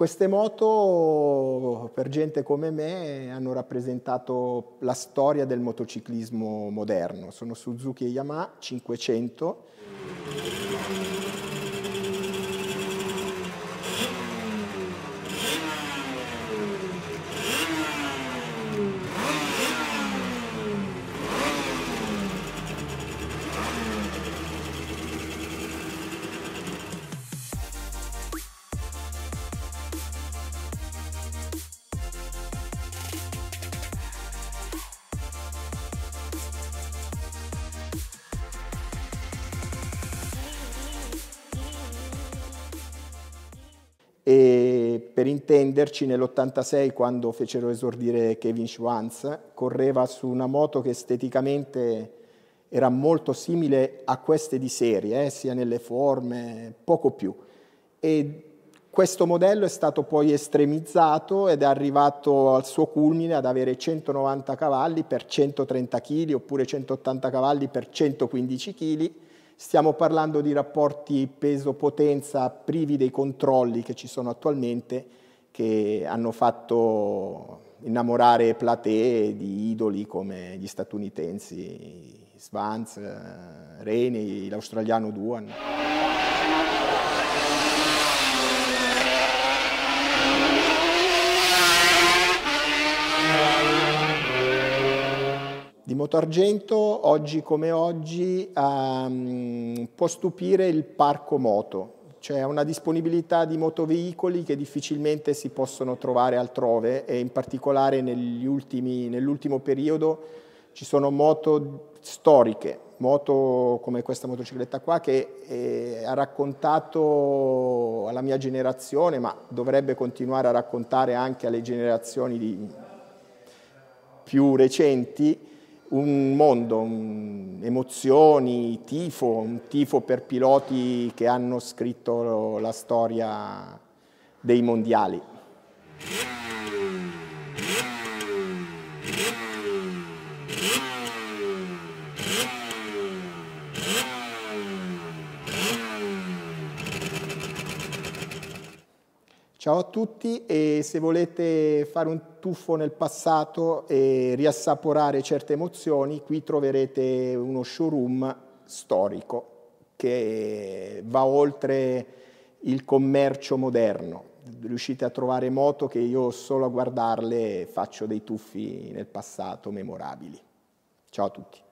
Queste moto per gente come me hanno rappresentato la storia del motociclismo moderno, sono Suzuki e Yamaha 500. e per intenderci nell'86 quando fecero esordire Kevin Schwanz correva su una moto che esteticamente era molto simile a queste di serie, eh, sia nelle forme, poco più. E questo modello è stato poi estremizzato ed è arrivato al suo culmine ad avere 190 cavalli per 130 kg oppure 180 cavalli per 115 kg Stiamo parlando di rapporti peso-potenza privi dei controlli che ci sono attualmente, che hanno fatto innamorare platee di idoli come gli statunitensi Svans, eh, Rainey, l'australiano Duan. motoargento oggi come oggi um, può stupire il parco moto, cioè una disponibilità di motoveicoli che difficilmente si possono trovare altrove e in particolare nell'ultimo periodo ci sono moto storiche, moto come questa motocicletta qua che eh, ha raccontato alla mia generazione, ma dovrebbe continuare a raccontare anche alle generazioni di, più recenti, un mondo, emozioni, tifo, un tifo per piloti che hanno scritto la storia dei mondiali. Ciao a tutti e se volete fare un tuffo nel passato e riassaporare certe emozioni, qui troverete uno showroom storico che va oltre il commercio moderno. Riuscite a trovare moto che io solo a guardarle faccio dei tuffi nel passato memorabili. Ciao a tutti.